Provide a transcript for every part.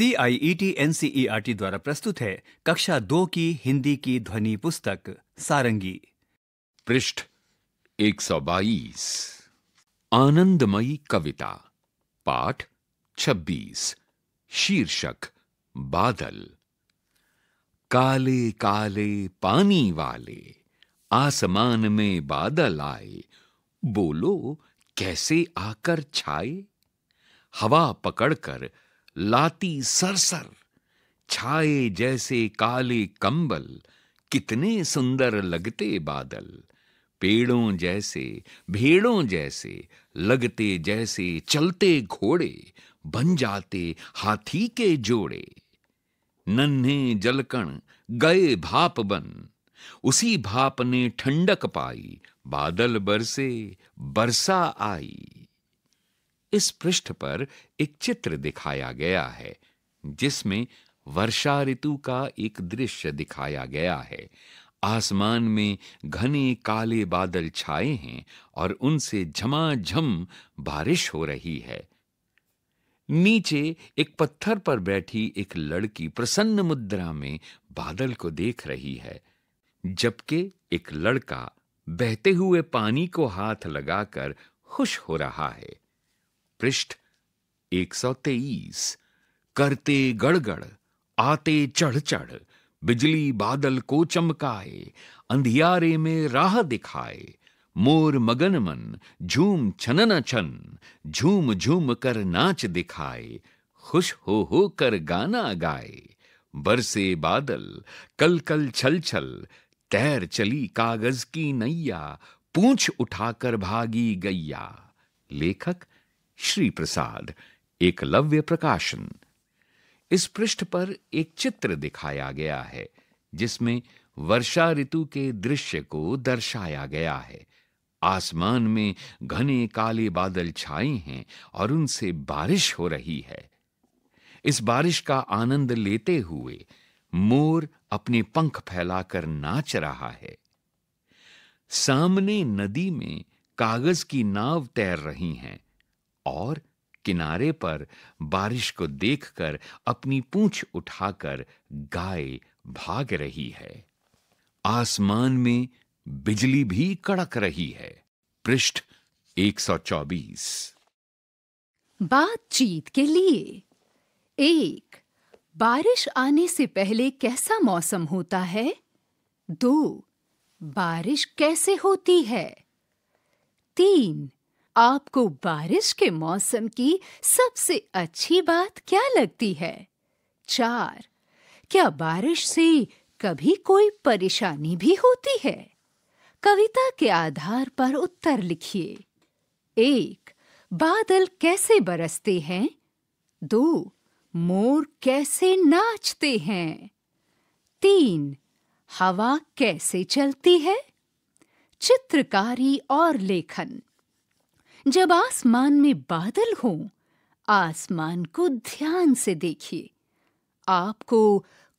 N R T द्वारा प्रस्तुत है कक्षा दो की हिंदी की ध्वनि पुस्तक सारंगी पृष्ठ 122 आनंदमयी कविता पाठ 26 शीर्षक बादल काले काले पानी वाले आसमान में बादल आए बोलो कैसे आकर छाए हवा पकड़कर कर लाती सरसर छाए जैसे काले कंबल कितने सुंदर लगते बादल पेड़ों जैसे भेड़ों जैसे लगते जैसे चलते घोड़े बन जाते हाथी के जोड़े नन्हे जलकण गए भाप बन उसी भाप ने ठंडक पाई बादल बरसे बरसा आई इस पृष्ठ पर एक चित्र दिखाया गया है जिसमें वर्षा ऋतु का एक दृश्य दिखाया गया है आसमान में घने काले बादल छाए हैं और उनसे झमाझम बारिश हो रही है नीचे एक पत्थर पर बैठी एक लड़की प्रसन्न मुद्रा में बादल को देख रही है जबकि एक लड़का बहते हुए पानी को हाथ लगाकर खुश हो रहा है पृष्ठ 123 करते गड़गड़ आते चढ़ चढ़ बिजली बादल को चमकाए अंधियारे में राह दिखाए मोर मगन मन झूम छनन छन झूम झूम कर नाच दिखाए खुश हो हो कर गाना गाए बरसे बादल कल कल छल छल तैर चली कागज की नैया पूंछ उठाकर भागी गैया लेखक श्री प्रसाद एकलव्य प्रकाशन इस पृष्ठ पर एक चित्र दिखाया गया है जिसमें वर्षा ऋतु के दृश्य को दर्शाया गया है आसमान में घने काले बादल छाए हैं और उनसे बारिश हो रही है इस बारिश का आनंद लेते हुए मोर अपने पंख फैलाकर नाच रहा है सामने नदी में कागज की नाव तैर रही हैं और किनारे पर बारिश को देखकर अपनी पूंछ उठाकर गाय भाग रही है आसमान में बिजली भी कड़क रही है पृष्ठ 124 बातचीत के लिए एक बारिश आने से पहले कैसा मौसम होता है दो बारिश कैसे होती है तीन आपको बारिश के मौसम की सबसे अच्छी बात क्या लगती है चार क्या बारिश से कभी कोई परेशानी भी होती है कविता के आधार पर उत्तर लिखिए एक बादल कैसे बरसते हैं दो मोर कैसे नाचते हैं तीन हवा कैसे चलती है चित्रकारी और लेखन जब आसमान में बादल हो आसमान को ध्यान से देखिए आपको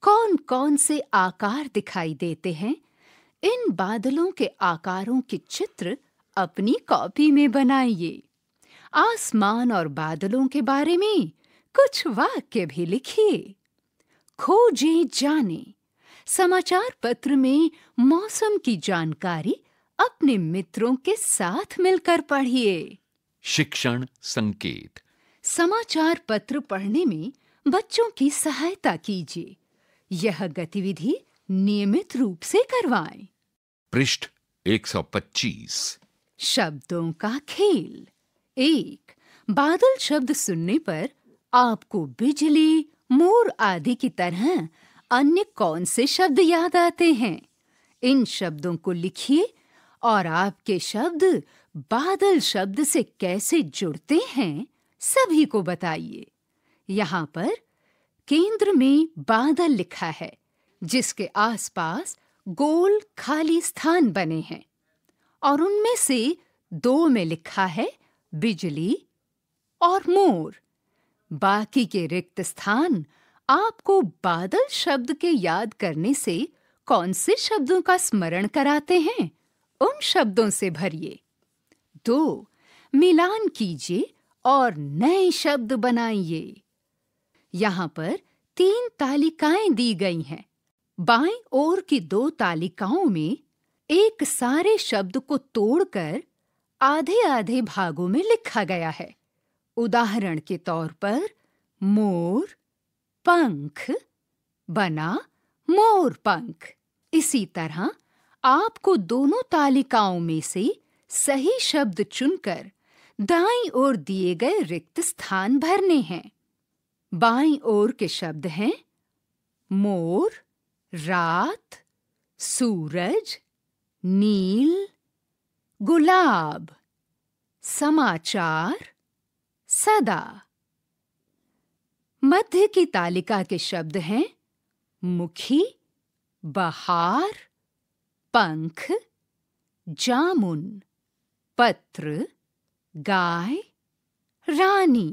कौन कौन से आकार दिखाई देते हैं इन बादलों के आकारों के चित्र अपनी कॉपी में बनाइए आसमान और बादलों के बारे में कुछ वाक्य भी लिखिए खोजे जाने समाचार पत्र में मौसम की जानकारी अपने मित्रों के साथ मिलकर पढ़िए शिक्षण संकेत समाचार पत्र पढ़ने में बच्चों की सहायता कीजिए यह गतिविधि नियमित रूप से करवाएं। पृष्ठ 125 शब्दों का खेल एक बादल शब्द सुनने पर आपको बिजली मोर आदि की तरह अन्य कौन से शब्द याद आते हैं इन शब्दों को लिखिए और आपके शब्द बादल शब्द से कैसे जुड़ते हैं सभी को बताइए यहाँ पर केंद्र में बादल लिखा है जिसके आसपास गोल खाली स्थान बने हैं और उनमें से दो में लिखा है बिजली और मोर बाकी के रिक्त स्थान आपको बादल शब्द के याद करने से कौन से शब्दों का स्मरण कराते हैं उन शब्दों से भरिए दो मिलान कीजिए और नए शब्द बनाइए यहां पर तीन तालिकाएं दी गई हैं बाएं ओर की दो तालिकाओं में एक सारे शब्द को तोड़कर आधे आधे भागों में लिखा गया है उदाहरण के तौर पर मोर पंख बना मोर पंख इसी तरह आपको दोनों तालिकाओं में से सही शब्द चुनकर दाईं ओर दिए गए रिक्त स्थान भरने हैं बाईं ओर के शब्द हैं मोर रात सूरज नील गुलाब समाचार सदा मध्य की तालिका के शब्द हैं मुखी बहार पंख जामुन पत्र गाय रानी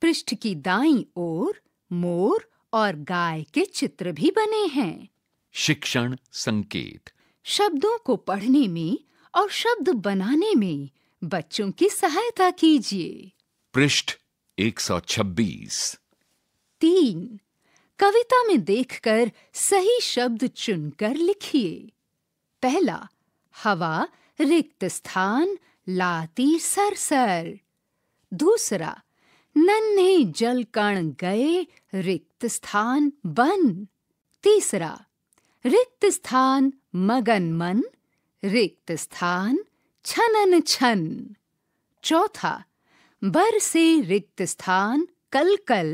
पृष्ठ की दाई ओर मोर और गाय के चित्र भी बने हैं शिक्षण संकेत शब्दों को पढ़ने में और शब्द बनाने में बच्चों की सहायता कीजिए पृष्ठ 126 तीन कविता में देखकर सही शब्द चुनकर लिखिए पहला हवा रिक्त स्थान लाती सरसर दूसरा नन्हे जल कण गए रिक्त स्थान बन तीसरा रिक्त स्थान मगन मन रिक्त स्थान छनन छन चौथा बर से रिक्त स्थान कल कल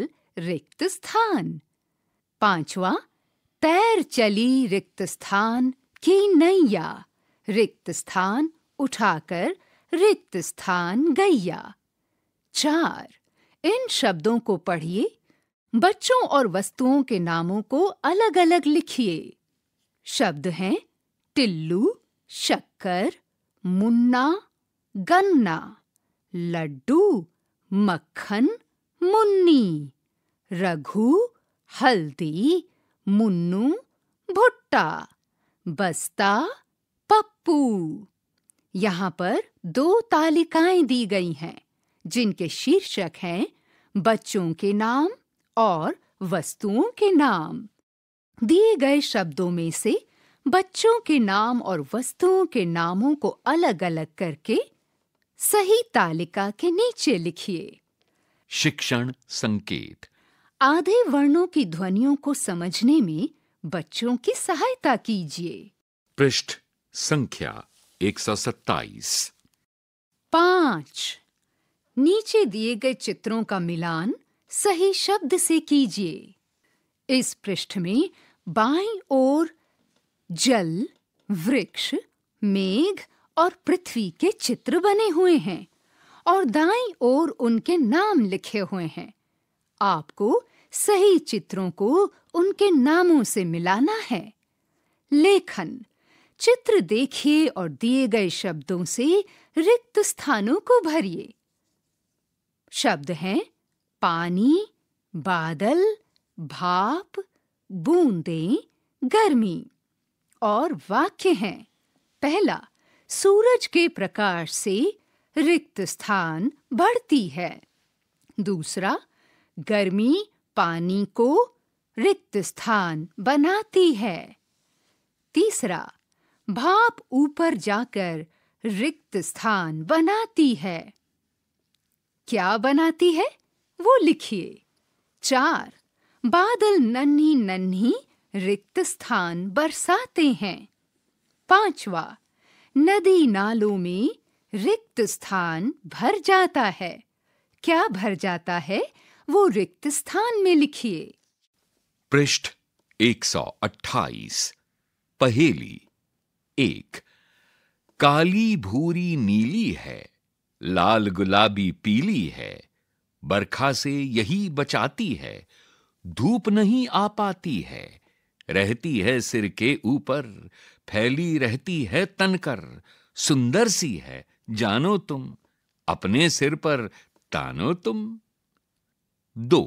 रिक्त स्थान पांचवा पैर चली रिक्त स्थान नैया रिक्त स्थान उठाकर रिक्त स्थान गैया चार इन शब्दों को पढ़िए बच्चों और वस्तुओं के नामों को अलग अलग लिखिए शब्द हैं टिल्लू शक्कर मुन्ना गन्ना लड्डू मक्खन मुन्नी रघु हल्दी मुन्नू भुट्टा बस्ता पप्पू यहाँ पर दो तालिकाएं दी गई हैं जिनके शीर्षक हैं बच्चों के नाम और वस्तुओं के नाम दिए गए शब्दों में से बच्चों के नाम और वस्तुओं के नामों को अलग-अलग करके सही तालिका के नीचे लिखिए शिक्षण संकेत आधे वर्णों की ध्वनियों को समझने में बच्चों की सहायता कीजिए पृष्ठ संख्या एक सौ सत्ताईस पांच नीचे दिए गए चित्रों का मिलान सही शब्द से कीजिए इस पृष्ठ में बाई ओर जल वृक्ष मेघ और पृथ्वी के चित्र बने हुए हैं और दाई ओर उनके नाम लिखे हुए हैं आपको सही चित्रों को उनके नामों से मिलाना है लेखन चित्र देखिए और दिए गए शब्दों से रिक्त स्थानों को भरिए शब्द हैं पानी बादल भाप बूंदें गर्मी और वाक्य हैं पहला सूरज के प्रकाश से रिक्त स्थान बढ़ती है दूसरा गर्मी पानी को रिक्त स्थान बनाती है तीसरा भाप ऊपर जाकर रिक्त स्थान बनाती है क्या बनाती है वो लिखिए चार बादल नन्ही नन्ही रिक्त स्थान बरसाते हैं पांचवा नदी नालों में रिक्त स्थान भर जाता है क्या भर जाता है वो रिक्त स्थान में लिखिए पृष्ठ 128 पहेली एक काली भूरी नीली है लाल गुलाबी पीली है बरखा से यही बचाती है धूप नहीं आ पाती है रहती है सिर के ऊपर फैली रहती है तनकर सुंदर सी है जानो तुम अपने सिर पर तानो तुम दो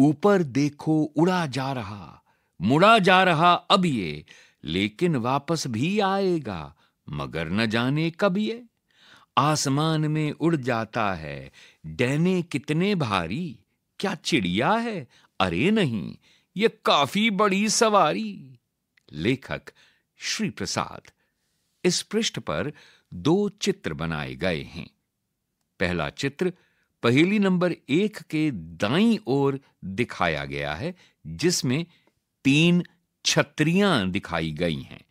ऊपर देखो उड़ा जा रहा मुड़ा जा रहा अब ये लेकिन वापस भी आएगा मगर न जाने कब ये आसमान में उड़ जाता है डैने कितने भारी क्या चिड़िया है अरे नहीं ये काफी बड़ी सवारी लेखक श्री प्रसाद इस पृष्ठ पर दो चित्र बनाए गए हैं पहला चित्र पहेली नंबर एक के दाई ओर दिखाया गया है जिसमें तीन छत्रियां दिखाई गई हैं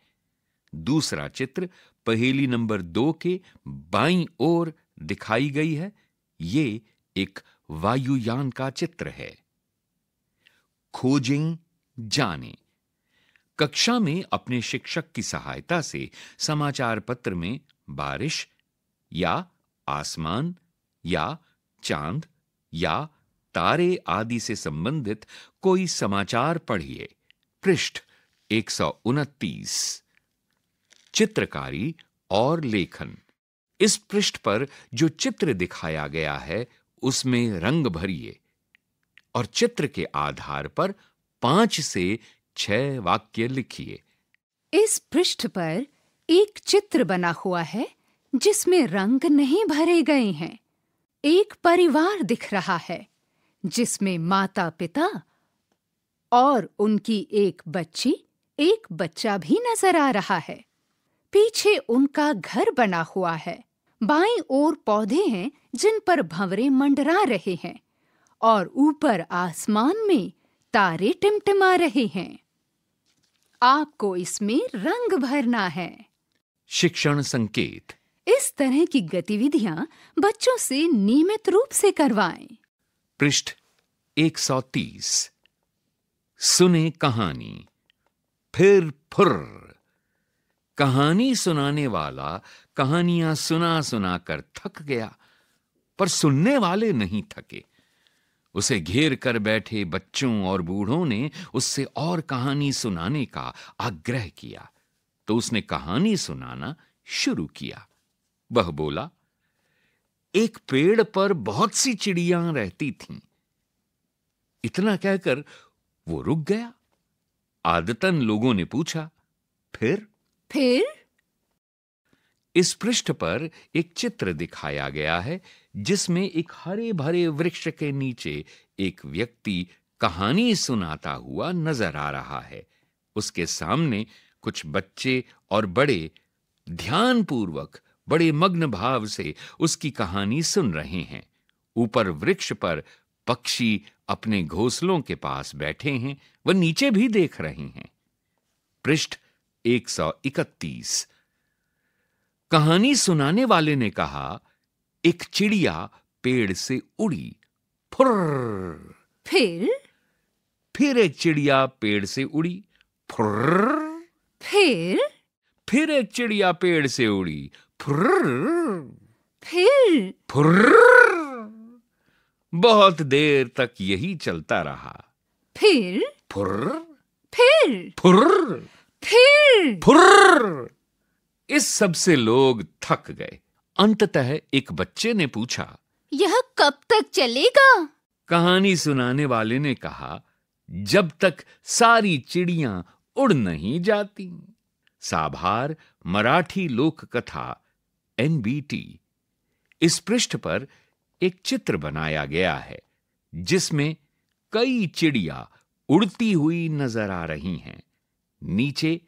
दूसरा चित्र पहेली नंबर दो के बाई ओर दिखाई गई है ये एक वायुयान का चित्र है खोजें जाने कक्षा में अपने शिक्षक की सहायता से समाचार पत्र में बारिश या आसमान या चांद या तारे आदि से संबंधित कोई समाचार पढ़िए पृष्ठ 129 चित्रकारी और लेखन इस पृष्ठ पर जो चित्र दिखाया गया है उसमें रंग भरिए और चित्र के आधार पर पांच से छह वाक्य लिखिए इस पृष्ठ पर एक चित्र बना हुआ है जिसमें रंग नहीं भरे गए हैं एक परिवार दिख रहा है जिसमें माता पिता और उनकी एक बच्ची एक बच्चा भी नजर आ रहा है पीछे उनका घर बना हुआ है बाई ओर पौधे हैं जिन पर भंवरे मंडरा रहे हैं और ऊपर आसमान में तारे टिमटिमा रहे हैं आपको इसमें रंग भरना है शिक्षण संकेत इस तरह की गतिविधियां बच्चों से नियमित रूप से करवाएं। पृष्ठ 130 सुने कहानी फिर फुर कहानी सुनाने वाला कहानियां सुना सुना कर थक गया पर सुनने वाले नहीं थके उसे घेर कर बैठे बच्चों और बूढ़ों ने उससे और कहानी सुनाने का आग्रह किया तो उसने कहानी सुनाना शुरू किया वह बोला एक पेड़ पर बहुत सी चिड़ियां रहती थीं। इतना कहकर वो रुक गया आदतन लोगों ने पूछा फिर फिर इस पृष्ठ पर एक चित्र दिखाया गया है जिसमें एक हरे भरे वृक्ष के नीचे एक व्यक्ति कहानी सुनाता हुआ नजर आ रहा है उसके सामने कुछ बच्चे और बड़े ध्यानपूर्वक बड़े मग्न भाव से उसकी कहानी सुन रहे हैं ऊपर वृक्ष पर पक्षी अपने घोंसलों के पास बैठे हैं वह नीचे भी देख रहे हैं पृष्ठ 131 कहानी सुनाने वाले ने कहा एक चिड़िया पेड़ से उड़ी फुर्र फिर फिर एक चिड़िया पेड़ से उड़ी फुर्र फिर फिर एक चिड़िया पेड़ से उड़ी फुर्र फिर फुर्र बहुत देर तक यही चलता रहा फिर फुर्र फिर फुर्र फिर फुर्र इस सब से लोग थक गए अंततः एक बच्चे ने पूछा यह कब तक चलेगा कहानी सुनाने वाले ने कहा जब तक सारी चिड़ियां उड़ नहीं जाती साभार मराठी लोक कथा एनबीटी इस पृष्ठ पर एक चित्र बनाया गया है जिसमें कई चिड़िया उड़ती हुई नजर आ रही हैं नीचे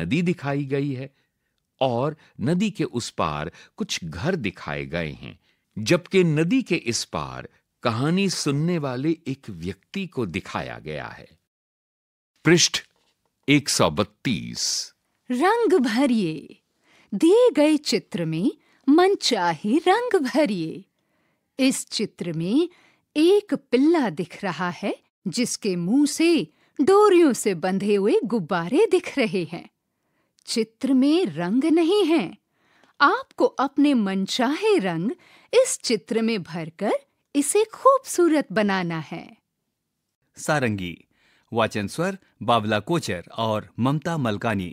नदी दिखाई गई है और नदी के उस पार कुछ घर दिखाए गए हैं जबकि नदी के इस पार कहानी सुनने वाले एक व्यक्ति को दिखाया गया है पृष्ठ 132 रंग भरिए दिए गए चित्र में मनचाही रंग भरिए इस चित्र में एक पिल्ला दिख रहा है जिसके मुंह से डोरियों से बंधे हुए गुब्बारे दिख रहे हैं चित्र में रंग नहीं है आपको अपने मनचाहे रंग इस चित्र में भरकर इसे खूबसूरत बनाना है सारंगी वाचन स्वर बावला कोचर और ममता मलकानी